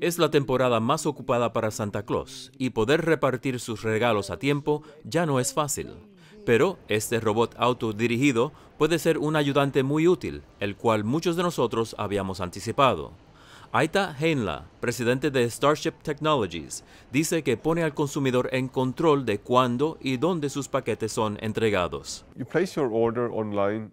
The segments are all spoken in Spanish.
Es la temporada más ocupada para Santa Claus y poder repartir sus regalos a tiempo ya no es fácil. Pero este robot autodirigido puede ser un ayudante muy útil, el cual muchos de nosotros habíamos anticipado. Aita Heinla, presidente de Starship Technologies, dice que pone al consumidor en control de cuándo y dónde sus paquetes son entregados.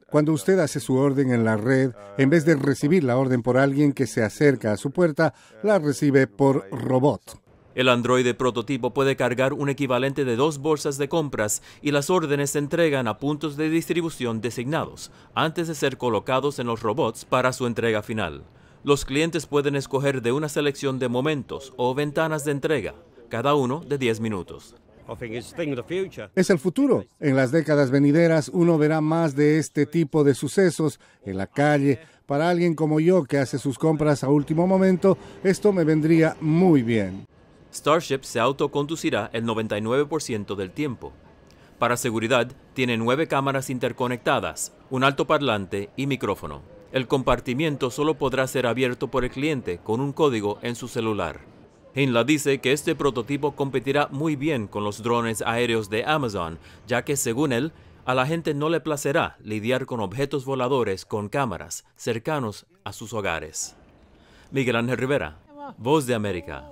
Cuando usted hace su orden en la red, en vez de recibir la orden por alguien que se acerca a su puerta, la recibe por robot. El androide prototipo puede cargar un equivalente de dos bolsas de compras y las órdenes se entregan a puntos de distribución designados antes de ser colocados en los robots para su entrega final. Los clientes pueden escoger de una selección de momentos o ventanas de entrega, cada uno de 10 minutos. Es el futuro. En las décadas venideras uno verá más de este tipo de sucesos en la calle. Para alguien como yo que hace sus compras a último momento, esto me vendría muy bien. Starship se autoconducirá el 99% del tiempo. Para seguridad, tiene nueve cámaras interconectadas, un altoparlante y micrófono. El compartimiento solo podrá ser abierto por el cliente con un código en su celular. Hinla dice que este prototipo competirá muy bien con los drones aéreos de Amazon, ya que según él, a la gente no le placerá lidiar con objetos voladores con cámaras cercanos a sus hogares. Miguel Ángel Rivera, Voz de América.